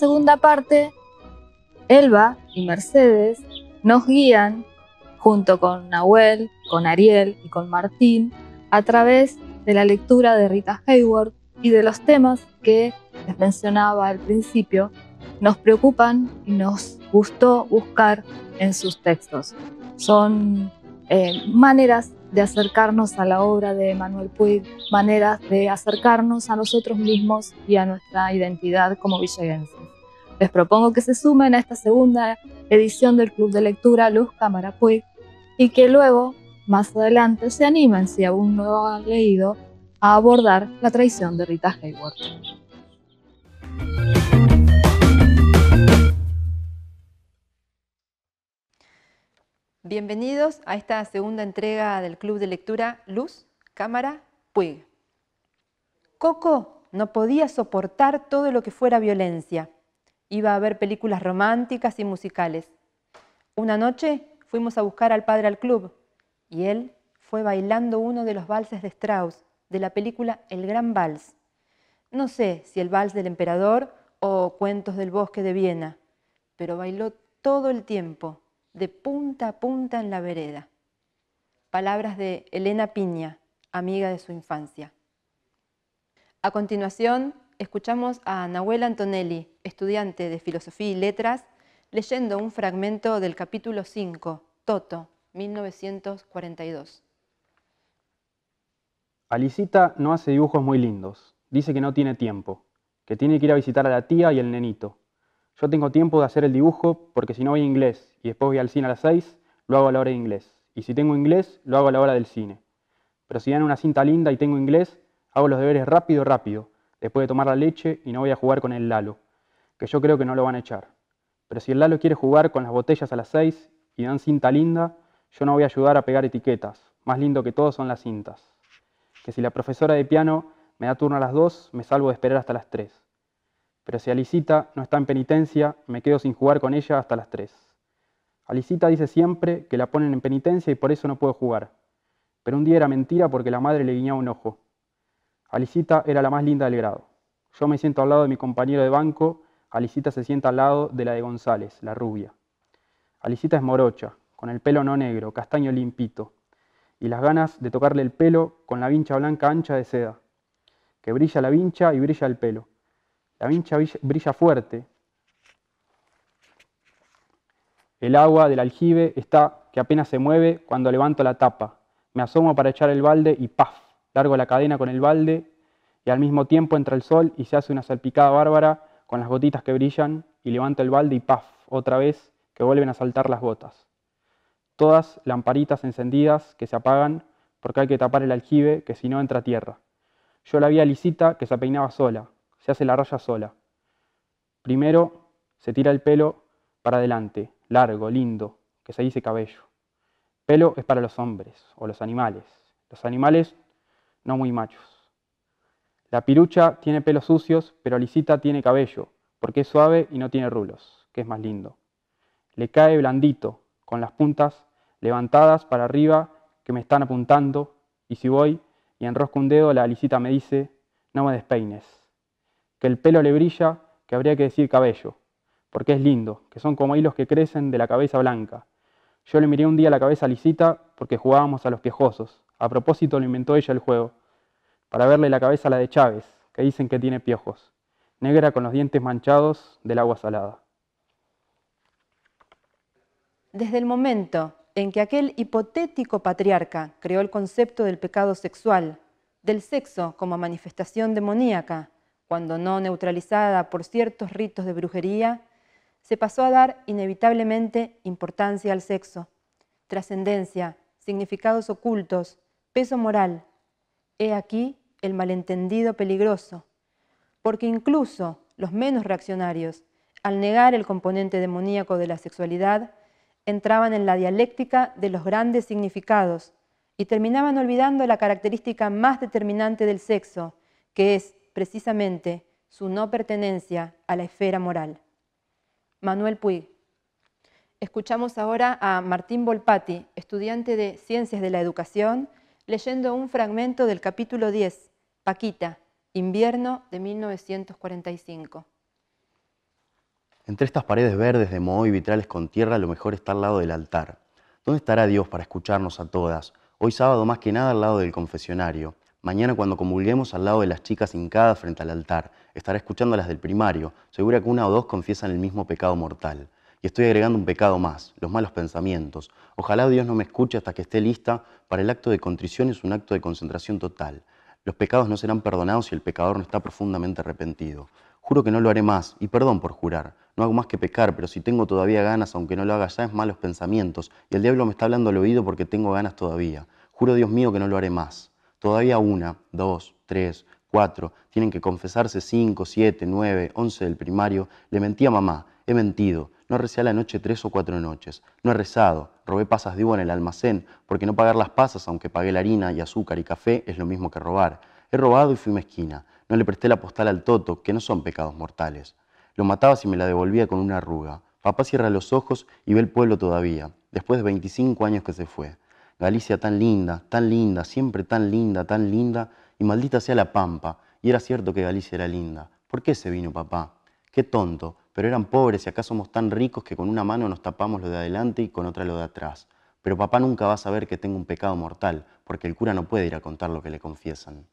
segunda parte, Elba y Mercedes nos guían, junto con Nahuel, con Ariel y con Martín, a través de la lectura de Rita Hayward y de los temas que les mencionaba al principio, nos preocupan y nos gustó buscar en sus textos. Son eh, maneras de acercarnos a la obra de Manuel Puig, maneras de acercarnos a nosotros mismos y a nuestra identidad como villaguenses. Les propongo que se sumen a esta segunda edición del Club de Lectura Luz Cámara Puig y que luego, más adelante, se animen, si aún no lo han leído, a abordar la traición de Rita Hayworth. Bienvenidos a esta segunda entrega del Club de Lectura Luz, Cámara, Puig. Coco no podía soportar todo lo que fuera violencia. Iba a ver películas románticas y musicales. Una noche fuimos a buscar al padre al club y él fue bailando uno de los valses de Strauss, de la película El Gran Vals. No sé si el Vals del Emperador o Cuentos del Bosque de Viena, pero bailó todo el tiempo, de punta a punta en la vereda. Palabras de Elena Piña, amiga de su infancia. A continuación, escuchamos a Nahuel Antonelli, estudiante de Filosofía y Letras, leyendo un fragmento del capítulo 5, Toto, 1942. Alicita no hace dibujos muy lindos. Dice que no tiene tiempo, que tiene que ir a visitar a la tía y el nenito. Yo tengo tiempo de hacer el dibujo porque si no voy a inglés y después voy al cine a las 6, lo hago a la hora de inglés. Y si tengo inglés, lo hago a la hora del cine. Pero si dan una cinta linda y tengo inglés, hago los deberes rápido, rápido, después de tomar la leche y no voy a jugar con el Lalo, que yo creo que no lo van a echar. Pero si el Lalo quiere jugar con las botellas a las 6 y dan cinta linda, yo no voy a ayudar a pegar etiquetas. Más lindo que todo son las cintas. Que si la profesora de piano me da turno a las 2, me salvo de esperar hasta las 3. Pero si Alicita no está en penitencia, me quedo sin jugar con ella hasta las 3. Alicita dice siempre que la ponen en penitencia y por eso no puedo jugar. Pero un día era mentira porque la madre le guiñaba un ojo. Alicita era la más linda del grado. Yo me siento al lado de mi compañero de banco, Alicita se sienta al lado de la de González, la rubia. Alicita es morocha, con el pelo no negro, castaño limpito, y las ganas de tocarle el pelo con la vincha blanca ancha de seda, que brilla la vincha y brilla el pelo. La vincha brilla fuerte. El agua del aljibe está que apenas se mueve cuando levanto la tapa. Me asomo para echar el balde y ¡paf! Largo la cadena con el balde y al mismo tiempo entra el sol y se hace una salpicada bárbara con las gotitas que brillan y levanta el balde y ¡paf! otra vez que vuelven a saltar las gotas. Todas lamparitas encendidas que se apagan porque hay que tapar el aljibe que si no entra tierra. Yo la vi a Lisita que se peinaba sola, se hace la raya sola. Primero se tira el pelo para adelante, largo, lindo, que se dice cabello. Pelo es para los hombres o los animales. Los animales no muy machos. La pirucha tiene pelos sucios, pero Lisita tiene cabello, porque es suave y no tiene rulos, que es más lindo. Le cae blandito, con las puntas levantadas para arriba que me están apuntando, y si voy y enrosco un dedo, la Lisita me dice, no me despeines. Que el pelo le brilla, que habría que decir cabello, porque es lindo, que son como hilos que crecen de la cabeza blanca. Yo le miré un día la cabeza a Lisita porque jugábamos a los piejosos, a propósito, lo inventó ella el juego, para verle la cabeza a la de Chávez, que dicen que tiene piojos, negra con los dientes manchados del agua salada. Desde el momento en que aquel hipotético patriarca creó el concepto del pecado sexual, del sexo como manifestación demoníaca, cuando no neutralizada por ciertos ritos de brujería, se pasó a dar inevitablemente importancia al sexo, trascendencia, significados ocultos, peso moral. He aquí el malentendido peligroso, porque incluso los menos reaccionarios, al negar el componente demoníaco de la sexualidad, entraban en la dialéctica de los grandes significados y terminaban olvidando la característica más determinante del sexo, que es precisamente su no pertenencia a la esfera moral. Manuel Puig. Escuchamos ahora a Martín Volpati, estudiante de Ciencias de la Educación leyendo un fragmento del capítulo 10, Paquita, invierno de 1945. Entre estas paredes verdes de moho y vitrales con tierra, lo mejor está al lado del altar. ¿Dónde estará Dios para escucharnos a todas? Hoy sábado más que nada al lado del confesionario. Mañana cuando comulguemos al lado de las chicas hincadas frente al altar. Estará escuchando a las del primario. Segura que una o dos confiesan el mismo pecado mortal. Y estoy agregando un pecado más, los malos pensamientos. Ojalá Dios no me escuche hasta que esté lista para el acto de contrición, es un acto de concentración total. Los pecados no serán perdonados si el pecador no está profundamente arrepentido. Juro que no lo haré más, y perdón por jurar. No hago más que pecar, pero si tengo todavía ganas, aunque no lo haga ya, es malos pensamientos, y el diablo me está hablando al oído porque tengo ganas todavía. Juro Dios mío que no lo haré más. Todavía una, dos, tres, cuatro, tienen que confesarse cinco, siete, nueve, once del primario. Le mentí a mamá, he mentido, no recé a la noche tres o cuatro noches. No he rezado. Robé pasas de uva en el almacén, porque no pagar las pasas, aunque pagué la harina y azúcar y café, es lo mismo que robar. He robado y fui mezquina. No le presté la postal al toto, que no son pecados mortales. Lo mataba si me la devolvía con una arruga. Papá cierra los ojos y ve el pueblo todavía, después de 25 años que se fue. Galicia tan linda, tan linda, siempre tan linda, tan linda, y maldita sea la pampa. Y era cierto que Galicia era linda. ¿Por qué se vino papá? Qué tonto, pero eran pobres y acá somos tan ricos que con una mano nos tapamos lo de adelante y con otra lo de atrás. Pero papá nunca va a saber que tengo un pecado mortal, porque el cura no puede ir a contar lo que le confiesan.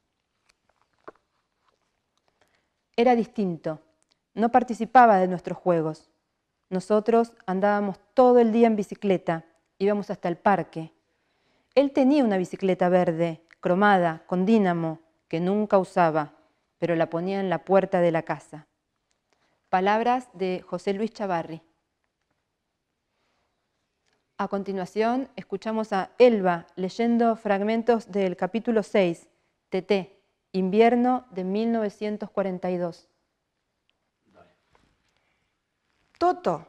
Era distinto. No participaba de nuestros juegos. Nosotros andábamos todo el día en bicicleta, íbamos hasta el parque. Él tenía una bicicleta verde, cromada, con dínamo, que nunca usaba, pero la ponía en la puerta de la casa palabras de José Luis Chavarri. A continuación, escuchamos a Elba leyendo fragmentos del capítulo 6, TT, invierno de 1942. Toto,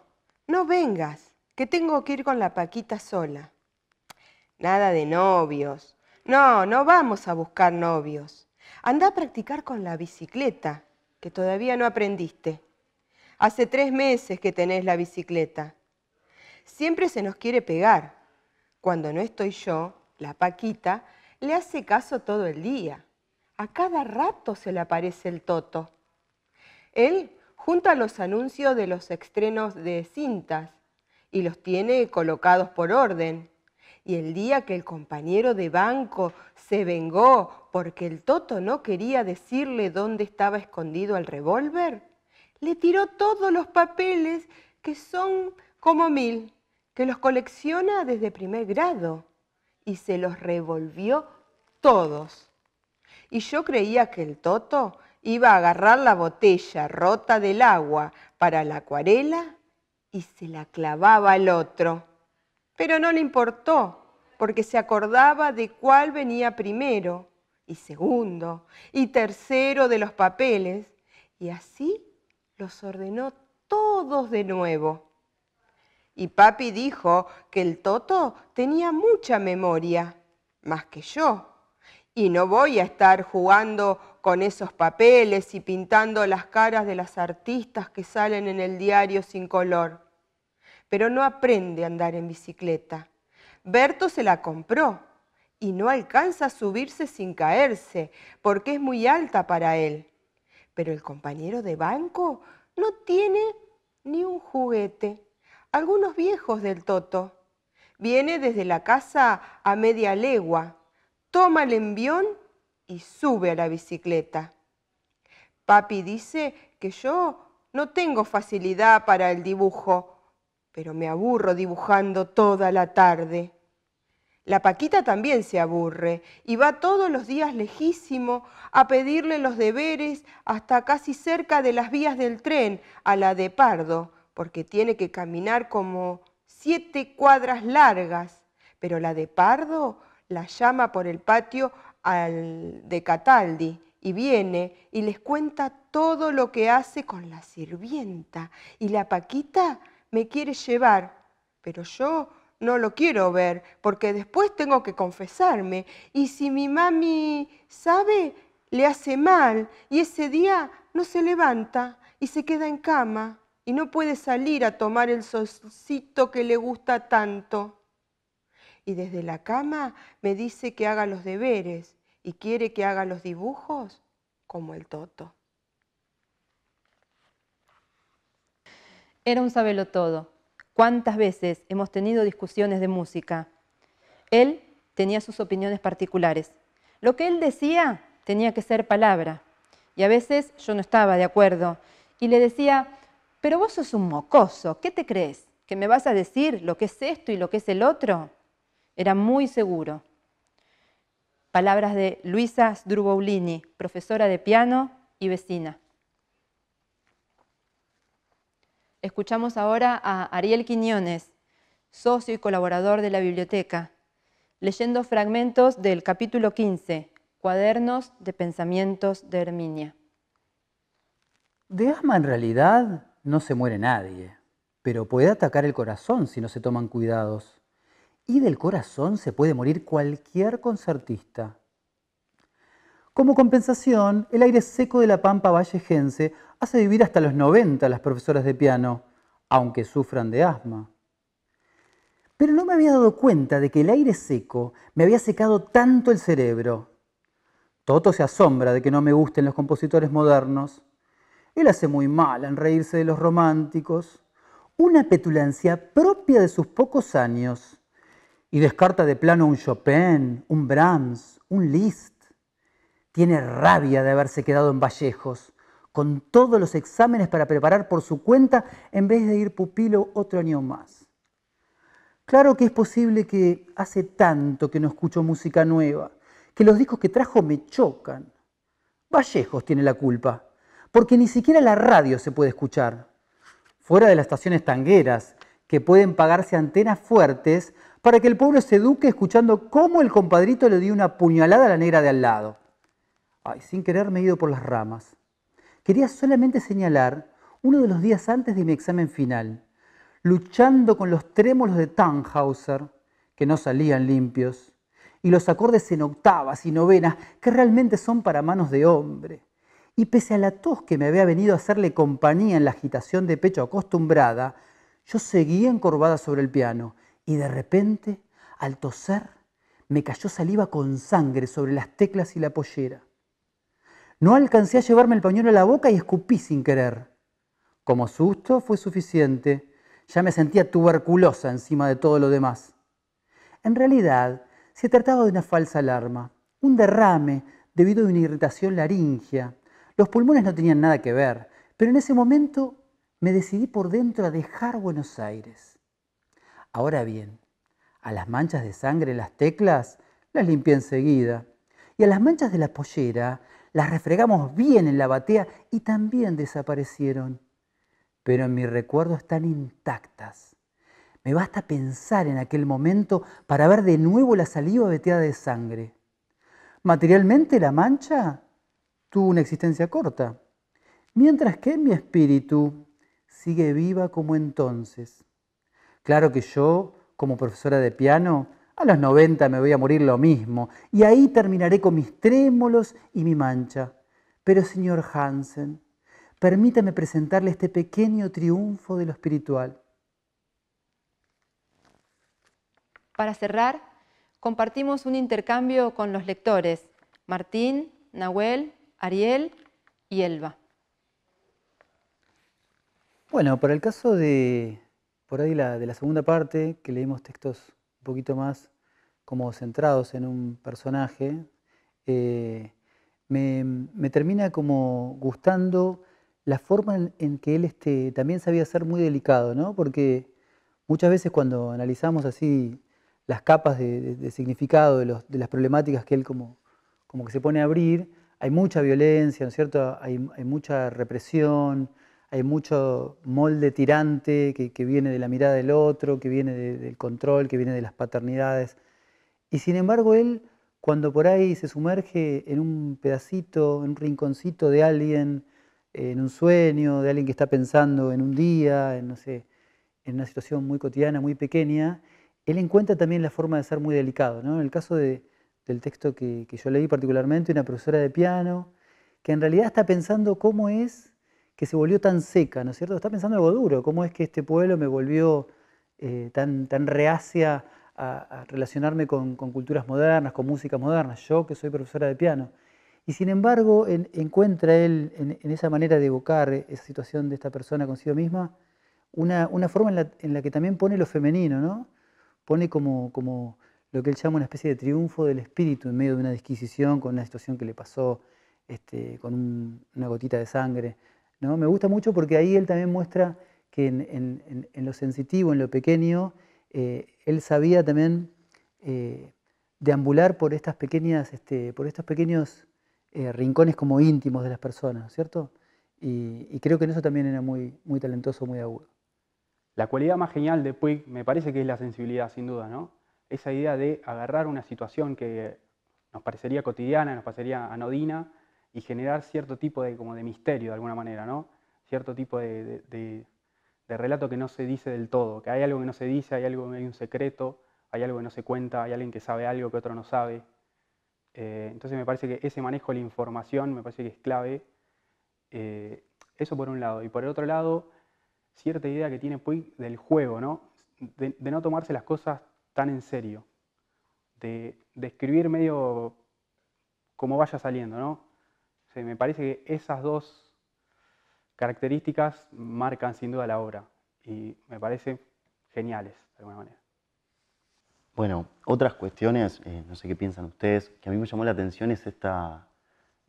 no vengas, que tengo que ir con la Paquita sola. Nada de novios. No, no vamos a buscar novios. Anda a practicar con la bicicleta, que todavía no aprendiste. Hace tres meses que tenés la bicicleta. Siempre se nos quiere pegar. Cuando no estoy yo, la Paquita le hace caso todo el día. A cada rato se le aparece el Toto. Él junta los anuncios de los estrenos de cintas y los tiene colocados por orden. Y el día que el compañero de banco se vengó porque el Toto no quería decirle dónde estaba escondido el revólver, le tiró todos los papeles, que son como mil, que los colecciona desde primer grado, y se los revolvió todos. Y yo creía que el Toto iba a agarrar la botella rota del agua para la acuarela y se la clavaba al otro. Pero no le importó, porque se acordaba de cuál venía primero, y segundo, y tercero de los papeles, y así los ordenó todos de nuevo. Y papi dijo que el Toto tenía mucha memoria, más que yo. Y no voy a estar jugando con esos papeles y pintando las caras de las artistas que salen en el diario sin color. Pero no aprende a andar en bicicleta. Berto se la compró y no alcanza a subirse sin caerse, porque es muy alta para él pero el compañero de banco no tiene ni un juguete. Algunos viejos del Toto. Viene desde la casa a media legua, toma el envión y sube a la bicicleta. Papi dice que yo no tengo facilidad para el dibujo, pero me aburro dibujando toda la tarde. La Paquita también se aburre y va todos los días lejísimo a pedirle los deberes hasta casi cerca de las vías del tren a la de Pardo, porque tiene que caminar como siete cuadras largas. Pero la de Pardo la llama por el patio al de Cataldi y viene y les cuenta todo lo que hace con la sirvienta. Y la Paquita me quiere llevar, pero yo no lo quiero ver, porque después tengo que confesarme. Y si mi mami sabe, le hace mal y ese día no se levanta y se queda en cama y no puede salir a tomar el solcito que le gusta tanto. Y desde la cama me dice que haga los deberes y quiere que haga los dibujos como el Toto. Era un sabelotodo ¿Cuántas veces hemos tenido discusiones de música? Él tenía sus opiniones particulares. Lo que él decía tenía que ser palabra. Y a veces yo no estaba de acuerdo. Y le decía, pero vos sos un mocoso, ¿qué te crees? ¿Que me vas a decir lo que es esto y lo que es el otro? Era muy seguro. Palabras de Luisa Sdruboulini, profesora de piano y vecina. Escuchamos ahora a Ariel Quiñones, socio y colaborador de la biblioteca, leyendo fragmentos del capítulo 15, Cuadernos de Pensamientos de Herminia. De asma en realidad no se muere nadie, pero puede atacar el corazón si no se toman cuidados. Y del corazón se puede morir cualquier concertista. Como compensación, el aire seco de la pampa vallejense hace vivir hasta los 90 las profesoras de piano, aunque sufran de asma. Pero no me había dado cuenta de que el aire seco me había secado tanto el cerebro. Toto se asombra de que no me gusten los compositores modernos. Él hace muy mal en reírse de los románticos. Una petulancia propia de sus pocos años. Y descarta de plano un Chopin, un Brahms, un Liszt. Tiene rabia de haberse quedado en Vallejos con todos los exámenes para preparar por su cuenta en vez de ir pupilo otro año más. Claro que es posible que hace tanto que no escucho música nueva, que los discos que trajo me chocan. Vallejos tiene la culpa, porque ni siquiera la radio se puede escuchar, fuera de las estaciones tangueras, que pueden pagarse antenas fuertes para que el pueblo se eduque escuchando cómo el compadrito le dio una puñalada a la negra de al lado. Ay, sin querer me he ido por las ramas. Quería solamente señalar uno de los días antes de mi examen final, luchando con los trémulos de Tannhauser, que no salían limpios, y los acordes en octavas y novenas, que realmente son para manos de hombre. Y pese a la tos que me había venido a hacerle compañía en la agitación de pecho acostumbrada, yo seguía encorvada sobre el piano, y de repente, al toser, me cayó saliva con sangre sobre las teclas y la pollera. No alcancé a llevarme el pañuelo a la boca y escupí sin querer. Como susto fue suficiente. Ya me sentía tuberculosa encima de todo lo demás. En realidad, se trataba de una falsa alarma, un derrame debido a una irritación laringea. Los pulmones no tenían nada que ver, pero en ese momento me decidí por dentro a dejar Buenos Aires. Ahora bien, a las manchas de sangre en las teclas las limpié enseguida y a las manchas de la pollera las refregamos bien en la batea y también desaparecieron. Pero en mi recuerdo están intactas. Me basta pensar en aquel momento para ver de nuevo la saliva veteada de sangre. Materialmente la mancha tuvo una existencia corta, mientras que mi espíritu sigue viva como entonces. Claro que yo, como profesora de piano, a los 90 me voy a morir lo mismo y ahí terminaré con mis trémolos y mi mancha. Pero, señor Hansen, permítame presentarle este pequeño triunfo de lo espiritual. Para cerrar, compartimos un intercambio con los lectores, Martín, Nahuel, Ariel y Elba. Bueno, para el caso de, por ahí, de la segunda parte, que leímos textos un poquito más como centrados en un personaje, eh, me, termina como gustando la forma en, que él este, también sabía ser muy delicado, ¿no? Porque muchas veces cuando analizamos así las capas de, significado de, las problemáticas que él como, como que se pone a abrir, hay mucha violencia, ¿no cierto? hay mucha represión, hay mucho molde tirante que, viene de la mirada del otro, que viene del control, que viene de las paternidades. Y sin embargo él, cuando por ahí se sumerge en un pedacito, en un rinconcito de alguien, eh, en un sueño, de alguien que está pensando en un día, en, no sé, en una situación muy cotidiana, muy pequeña, él encuentra también la forma de ser muy delicado. En el caso del texto que, que yo leí particularmente, una profesora de piano, que en realidad está pensando cómo es que se volvió tan seca, ¿no es cierto? Está pensando algo duro, ¿cómo es que este pueblo me volvió eh, tan, tan reacia a, relacionarme con, culturas modernas, con música moderna, yo que soy profesora de piano? Y sin embargo encuentra él en, esa manera de evocar esa situación de esta persona consigo misma una, una forma en la, en la, que también pone lo femenino, ¿no? Pone como, como lo que él llama una especie de triunfo del espíritu en medio de una disquisición con una situación que le pasó este, con una gotita de sangre ¿no? Me gusta mucho porque ahí él también muestra que en, lo sensitivo, en lo pequeño, eh, él sabía también eh, deambular por estas pequeñas, este, por estos pequeños eh, rincones como íntimos de las personas, ¿cierto? Y, creo que en eso también era muy, muy talentoso, muy agudo. La cualidad más genial de Puig me parece que es la sensibilidad, sin duda, ¿no? Esa idea de agarrar una situación que nos parecería cotidiana, nos parecería anodina, y generar cierto tipo de, como de misterio de alguna manera, ¿no? cierto tipo de, relato que no se dice del todo, que hay algo que no se dice, hay algo hay un secreto, hay algo que no se cuenta, hay alguien que sabe algo que otro no sabe. Eh, entonces me parece que ese manejo de la información me parece que es clave. Eh, eso por un lado. Y por el otro lado, cierta idea que tiene Puig del juego, ¿no? De, no tomarse las cosas tan en serio. De, de escribir medio como vaya saliendo, ¿no? me parece que esas dos características marcan sin duda la obra y me parecen geniales de alguna manera. Bueno, otras cuestiones, eh, no sé qué piensan ustedes, que a mí me llamó la atención es esta,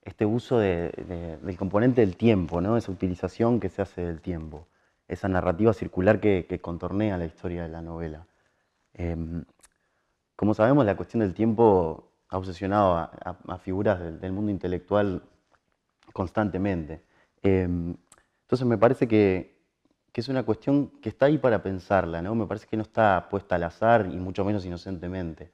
este uso del componente del tiempo, ¿no? esa utilización que se hace del tiempo, esa narrativa circular que, contornea la historia de la novela. Em, como sabemos, la cuestión del tiempo ha obsesionado a, figuras del, del, mundo intelectual constantemente. Em, entonces me parece que, es una cuestión que está ahí para pensarla, ¿no? Me parece que no está puesta al azar y mucho menos inocentemente.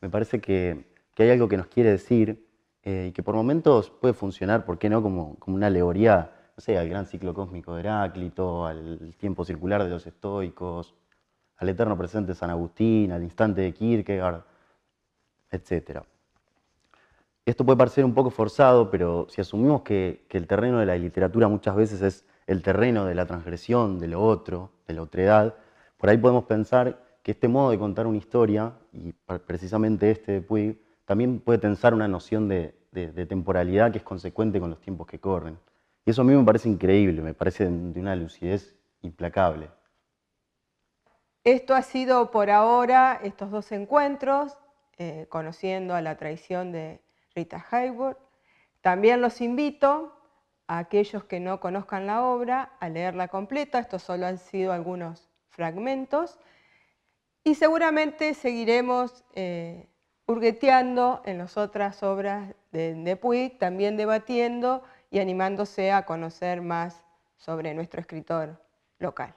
Me parece que, hay algo que nos quiere decir eh, y que por momentos puede funcionar, ¿por qué no?, como, una alegoría, no sé, al gran ciclo cósmico de Heráclito, al tiempo circular de los estoicos, al eterno presente de San Agustín, al instante de Kierkegaard, etcétera esto puede parecer un poco forzado, pero si asumimos que, el terreno de la literatura muchas veces es el terreno de la transgresión, de lo otro, de la otredad, por ahí podemos pensar que este modo de contar una historia, y precisamente este de Puig, también puede tensar una noción de, temporalidad que es consecuente con los tiempos que corren. Y eso a mí me parece increíble, me parece de una lucidez implacable. Esto ha sido por ahora estos dos encuentros, eh, conociendo a la traición de Rita Hayward. También los invito a aquellos que no conozcan la obra a leerla completa, estos solo han sido algunos fragmentos, y seguramente seguiremos eh, hurgueteando en las otras obras de, de también debatiendo y animándose a conocer más sobre nuestro escritor local.